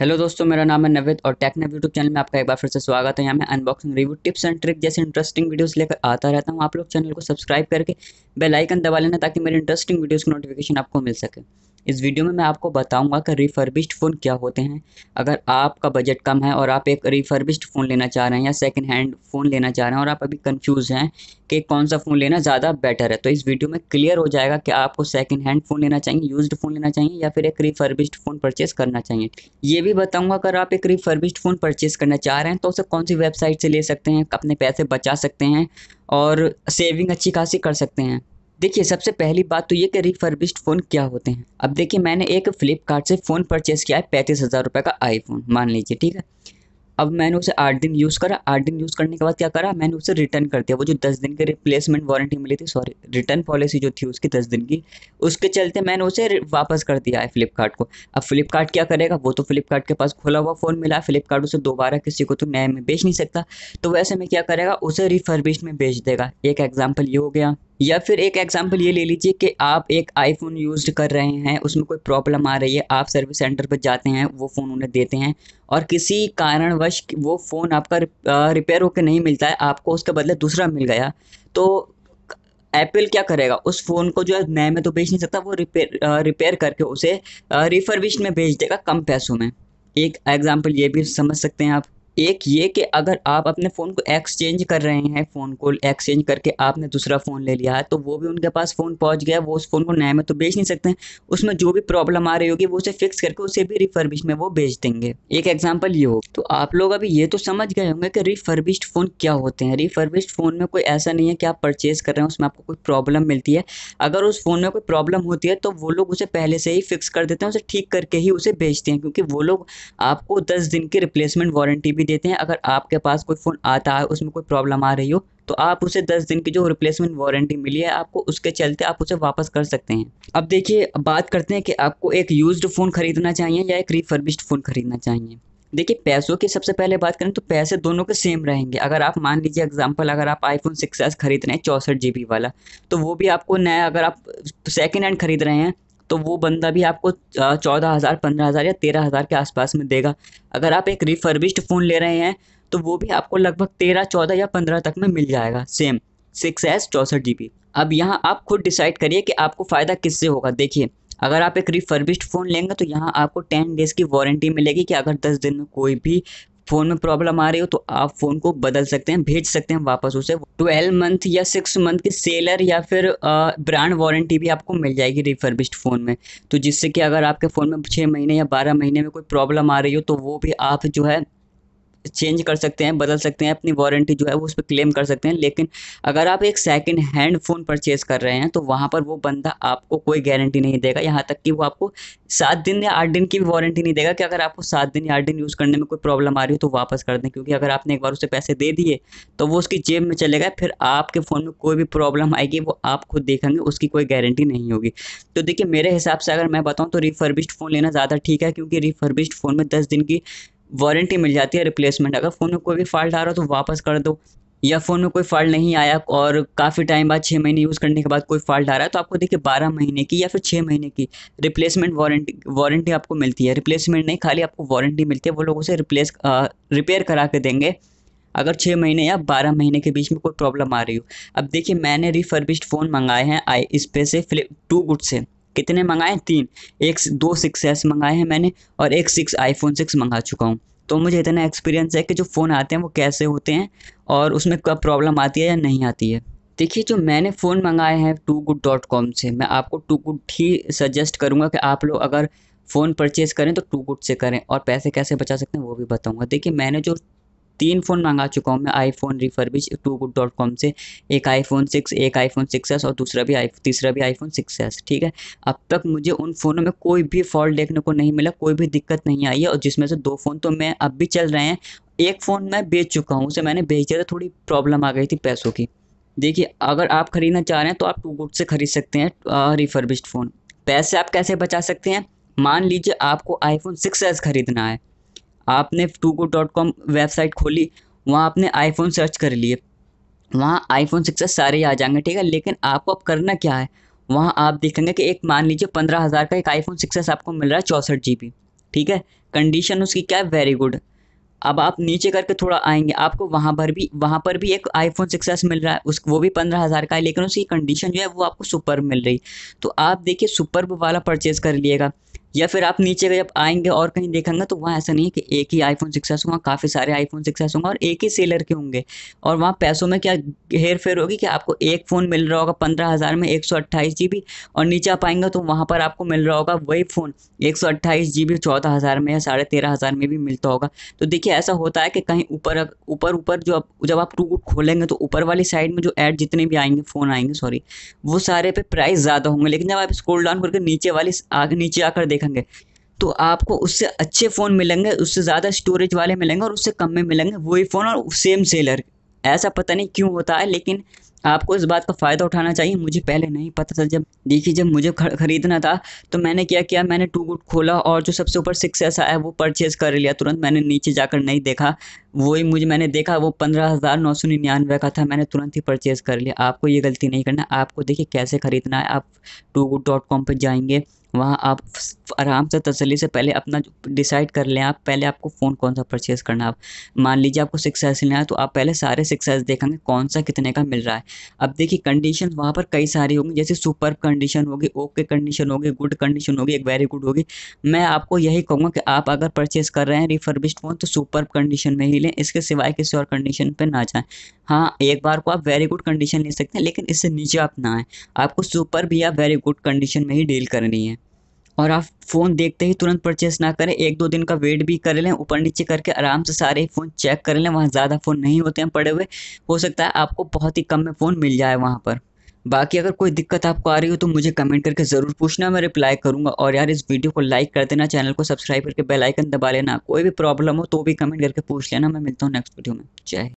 hello दोस्तों मेरा नाम है नवेद और टेकनेव यूट्यूब चैनल में आपका एक बार फिर से स्वागत है यहाँ मैं unboxing review tips and trick जैसे इंटरेस्टिंग वीडियोस लेकर आता रहता हूँ आप लोग चैनल को सब्सक्राइब करके बेल आइकन दबा लेना ताकि मेरे इंटरेस्टिंग वीडियोज़ की नोटिफिकेशन आपको मिल सके इस वीडियो में मैं आपको बताऊंगा कि रिफर्बिश्ड फ़ोन क्या होते हैं अगर आपका बजट कम है और आप एक रिफर्बिश्ड फ़ोन लेना चाह रहे हैं या सेकंड हैंड फ़ोन लेना चाह रहे हैं और आप अभी कंफ्यूज हैं कि कौन सा फ़ोन लेना ज़्यादा बेटर है तो इस वीडियो में क्लियर हो जाएगा कि आपको सेकंड हैंड फ़ोन लेना चाहिए यूज्ड फ़ोन लेना चाहिए या फिर एक रिफर्बिश्ड फ़ोन परचेज़ करना चाहिए ये भी बताऊँगा अगर आप एक रिफर्बिश्ड फ़ोन परचेज़ करना चाह रहे हैं तो उसे कौन सी वेबसाइट से ले सकते हैं अपने पैसे बचा सकते हैं और सेविंग अच्छी खासी कर सकते हैं देखिए सबसे पहली बात तो ये कि रिफर्बिश्ड फ़ोन क्या होते हैं अब देखिए मैंने एक फ्लिपकार्ट से फ़ोन परचेज़ किया है पैंतीस हज़ार रुपये का आईफोन मान लीजिए ठीक है अब मैंने उसे आठ दिन यूज़ करा आठ दिन यूज़ करने के बाद क्या करा मैंने उसे रिटर्न कर दिया वो जो दस दिन की रिप्लेसमेंट वारंटी मिली थी सॉरी रिटर्न पॉलिसी जो थी उसकी दस दिन की उसके चलते मैंने उसे वापस कर दिया है फ्लिपकार्ट को अब फ्लिपकार्ट क्या करेगा वो तो फ्लिपकार्ट के पास खुला हुआ फ़ोन मिला है फ्लिपकार्ट उसे दोबारा किसी को तो नए में बेच नहीं सकता तो वैसे में क्या करेगा उसे रिफर्बिश में बेच देगा एक एग्जाम्पल ये हो गया या फिर एक एग्जाम्पल ये ले लीजिए कि आप एक आईफोन यूज कर रहे हैं उसमें कोई प्रॉब्लम आ रही है आप सर्विस सेंटर पर जाते हैं वो फ़ोन उन्हें देते हैं और किसी कारणवश वो फ़ोन आपका रिपेयर होकर नहीं मिलता है आपको उसके बदले दूसरा मिल गया तो एप्पल क्या करेगा उस फ़ोन को जो है नए में तो बेच नहीं सकता वो रिपेयर रिपेयर करके उसे रिफरविश में भेज देगा कम पैसों में एक एग्ज़ाम्पल ये भी समझ सकते हैं आप एक ये कि अगर आप अपने फ़ोन को एक्सचेंज कर रहे हैं फ़ोन को एक्सचेंज करके आपने दूसरा फ़ोन ले लिया है तो वो भी उनके पास फ़ोन पहुंच गया वो उस फ़ोन को नए में तो बेच नहीं सकते हैं उसमें जो भी प्रॉब्लम आ रही होगी वो उसे फिक्स करके उसे भी रिफर्बिश में वो बेच देंगे एक एग्जाम्पल ये हो तो आप लोग अभी ये तो समझ गए होंगे कि रिफर्बिश्ड फ़ोन क्या होते हैं रिफर्बिश्ड फ़ोन में कोई ऐसा नहीं है कि आप परचेज़ कर रहे हैं उसमें आपको कोई प्रॉब्लम मिलती है अगर उस फ़ोन में कोई प्रॉब्लम होती है तो वो लोग उसे पहले से ही फिक्स कर देते हैं उसे ठीक करके ही उसे बेचते हैं क्योंकि वो लोग आपको दस दिन की रिप्लेसमेंट वारंटी भी देते हैं अगर आपके पास कोई फ़ोन आता है उसमें कोई प्रॉब्लम आ रही हो तो आप उसे दस दिन की जो रिप्लेसमेंट वारंटी मिली है आपको उसके चलते आप उसे वापस कर सकते हैं अब देखिए बात करते हैं कि आपको एक यूज्ड फ़ोन ख़रीदना चाहिए या एक रिफर्बिश्ड फ़ोन ख़रीदना चाहिए देखिए पैसों की सबसे पहले बात करें तो पैसे दोनों के सेम रहेंगे अगर आप मान लीजिए एग्जांपल अगर आप आईफोन सिक्स एस खरीद रहे हैं चौंसठ जी वाला तो वो भी आपको नया अगर आप सेकंड हैंड खरीद रहे हैं तो वो बंदा भी आपको चौदह हज़ार पंद्रह हज़ार या तेरह हज़ार के आसपास में देगा अगर आप एक रिफर्बिश्ड फ़ोन ले रहे हैं तो वो भी आपको लगभग तेरह चौदह या पंद्रह तक में मिल जाएगा सेम सिक्स एस चौंसठ जी बी अब यहाँ आप खुद डिसाइड करिए कि आपको फ़ायदा किससे होगा देखिए अगर आप एक रिफर्बिश्ड फ़ोन लेंगे तो यहाँ आपको टेन डेज़ की वारंटी मिलेगी कि अगर दस दिन में कोई भी फ़ोन में प्रॉब्लम आ रही हो तो आप फ़ोन को बदल सकते हैं भेज सकते हैं वापस उसे ट्वेल्व मंथ या सिक्स मंथ की सेलर या फिर ब्रांड वारंटी भी आपको मिल जाएगी रिफर्बिश्ड फ़ोन में तो जिससे कि अगर आपके फ़ोन में छः महीने या बारह महीने में कोई प्रॉब्लम आ रही हो तो वो भी आप जो है चेंज कर सकते हैं बदल सकते हैं अपनी वारंटी जो है वो उस पर क्लेम कर सकते हैं लेकिन अगर आप एक सेकेंड हैंड फ़ोन परचेज़ कर रहे हैं तो वहाँ पर वो बंदा आपको कोई गारंटी नहीं देगा यहाँ तक कि वो आपको सात दिन या आठ दिन की भी वारंटी नहीं देगा कि अगर आपको सात दिन या आठ दिन यूज़ करने में कोई प्रॉब्लम आ रही हो तो वापस कर दें क्योंकि अगर आपने एक बार उसे पैसे दे दिए तो वो उसकी जेब में चले गए फिर आपके फ़ोन में कोई भी प्रॉब्लम आएगी वो आप खुद देखेंगे उसकी कोई गारंटी नहीं होगी तो देखिए मेरे हिसाब से अगर मैं बताऊँ तो रिफर्बिश्ड फ़ोन लेना ज़्यादा ठीक है क्योंकि रिफर्बिश्ड फ़ोन में दस दिन की वारंटी मिल जाती है रिप्लेसमेंट अगर फ़ोन में कोई भी फॉल्ट आ रहा हो तो वापस कर दो या फ़ोन में कोई फॉल्ट नहीं आया और काफ़ी टाइम बाद छः महीने यूज़ करने के बाद कोई फॉल्ट आ रहा है तो आपको देखिए बारह महीने की या फिर छः महीने की रिप्लेसमेंट वारंटी वारंटी आपको मिलती है रिप्लेसमेंट नहीं खाली आपको वारंटी मिलती है वो लोग उसे रिप्लेस रिपेयर करा के देंगे अगर छः महीने या बारह महीने के बीच में कोई प्रॉब्लम आ रही हो अब देखिए मैंने रिफर्बिश्ड फ़ोन मंगाए हैं आई इस पे से फ्लिप टू गुड से कितने मंगाए तीन एक दो सिक्स एस मंगाए हैं मैंने और एक सिक्स आईफोन सिक्स मंगा चुका हूँ तो मुझे इतना एक्सपीरियंस है कि जो फ़ोन आते हैं वो कैसे होते हैं और उसमें कब प्रॉब्लम आती है या नहीं आती है देखिए जो मैंने फ़ोन मंगाए हैं टू गुड डॉट कॉम से मैं आपको टू गुड ही सजेस्ट करूँगा कि आप लोग अगर फ़ोन परचेज़ करें तो टू गुड से करें और पैसे कैसे बचा सकते हैं वो भी बताऊँगा देखिए मैंने जो तीन फ़ोन मंगा चुका हूँ मैं iPhone refurbish two dot com से एक आईफोन सिक्स एक आईफोन सिक्स एस और दूसरा भी आई तीसरा भी आईफोन सिक्स एस ठीक है अब तक मुझे उन फ़ोनों में कोई भी फॉल्ट देखने को नहीं मिला कोई भी दिक्कत नहीं आई है और जिसमें से दो फ़ोन तो मैं अब भी चल रहे हैं एक फ़ोन मैं बेच चुका हूँ उसे मैंने बेच दिया था थोड़ी प्रॉब्लम आ गई थी पैसों की देखिए अगर आप ख़रीदना चाह रहे हैं तो आप टू गुड से ख़रीद सकते हैं रिफरबिश फ़ोन पैसे आप कैसे बचा सकते हैं मान लीजिए आपको आईफोन सिक्स एस खरीदना है आपने टूको डॉट कॉम वेबसाइट खोली वहाँ आपने आईफोन सर्च कर लिए वहाँ आईफोन सिक्स सारे आ जाएंगे ठीक है लेकिन आपको अब करना क्या है वहाँ आप देखेंगे कि एक मान लीजिए पंद्रह हज़ार का एक आईफोन सिक्स आपको मिल रहा है चौंसठ जी ठीक है कंडीशन उसकी क्या है वेरी गुड अब आप नीचे करके थोड़ा आएंगे आपको वहाँ पर भी वहाँ पर भी एक आईफोन सिक्स मिल रहा है उस वो भी पंद्रह हज़ार का है लेकिन उसकी कंडीशन जो है वो आपको सुपर मिल रही तो आप देखिए सुपर वाला परचेज़ कर लिएगा या फिर आप नीचे जब आएंगे और कहीं देखेंगे तो वहाँ ऐसा नहीं है कि एक ही आईफोन सिक्स एस काफ़ी सारे आईफोन सिक्स एस होंगे और एक ही सेलर के होंगे और वहाँ पैसों में क्या हेर फेर होगी कि आपको एक फ़ोन मिल रहा होगा पंद्रह हज़ार में एक सौ अट्ठाईस जी बी और नीचे आप आएंगे तो वहाँ पर आपको मिल रहा होगा वही फ़ोन एक सौ अट्ठाईस जी बी चौदह हज़ार में या साढ़े तेरह हज़ार में भी मिलता होगा तो देखिए ऐसा होता है कि कहीं ऊपर ऊपर ऊपर जो आप जब आप टूट खोलेंगे तो ऊपर वाली साइड में जो ऐड जितने भी आएंगे फ़ोन आएंगे सॉरी वो सारे पे प्राइस ज़्यादा होंगे लेकिन जब आप स्क्रोल डाउन करके नीचे वाली आगे नीचे आकर देख देखेंगे तो आपको उससे अच्छे फ़ोन मिलेंगे उससे ज़्यादा स्टोरेज वाले मिलेंगे और उससे कम में मिलेंगे वही फ़ोन और सेम सेलर ऐसा पता नहीं क्यों होता है लेकिन आपको इस बात का फ़ायदा उठाना चाहिए मुझे पहले नहीं पता था जब देखिए जब मुझे ख़रीदना था तो मैंने क्या किया मैंने टू गुड खोला और जो सबसे ऊपर सिक्स एस है वो परचेज़ कर लिया तुरंत मैंने नीचे जाकर नहीं देखा वही मुझे मैंने देखा वो पंद्रह हज़ार नौ सौ निन्यानवे का था मैंने तुरंत ही परचेज़ कर लिया आपको ये गलती नहीं करना आपको देखिए कैसे ख़रीदना है आप टू गुड डॉट कॉम पर जाएंगे वहाँ आप आराम से तसली से पहले अपना डिसाइड कर लें आप पहले आपको फ़ोन कौन सा परचेज़ करना आप मान लीजिए आपको सिक्स एस लेना है तो आप पहले सारे सिक्स एस देखेंगे कौन सा कितने का मिल रहा है अब देखिए कंडीशन वहाँ पर कई सारी होंगी जैसे सुपर कंडीशन होगी ओके कंडीशन होगी गुड कंडीशन होगी एक वेरी गुड होगी मैं आपको यही कहूँगा कि आप अगर परचेज़ कर रहे हैं रिफर्बिश्ड फ़ोन तो सुपर कंडीशन में ही लें इसके सिवाय किसी और कंडीशन पर ना जाएँ हाँ एक बार को आप वेरी गुड कंडीशन ले सकते हैं लेकिन इससे नीचे आप ना आएँ आपको सुपर भी या वेरी गुड कंडीशन में ही डील करनी है और आप फ़ोन देखते ही तुरंत परचेस ना करें एक दो दिन का वेट भी कर लें ऊपर नीचे करके आराम से सारे फ़ोन चेक कर लें वहाँ ज़्यादा फ़ोन नहीं होते हैं पड़े हुए हो सकता है आपको बहुत ही कम में फ़ोन मिल जाए वहाँ पर बाकी अगर कोई दिक्कत आपको आ रही हो तो मुझे कमेंट करके ज़रूर पूछना मैं रिप्लाई करूँगा और यार इस वीडियो को लाइक कर देना चैनल को सब्सक्राइब करके बेल आइकन दबा लेना कोई भी प्रॉब्लम हो तो भी कमेंट करके पूछ लेना मैं मिलता हूँ नेक्स्ट वीडियो में जय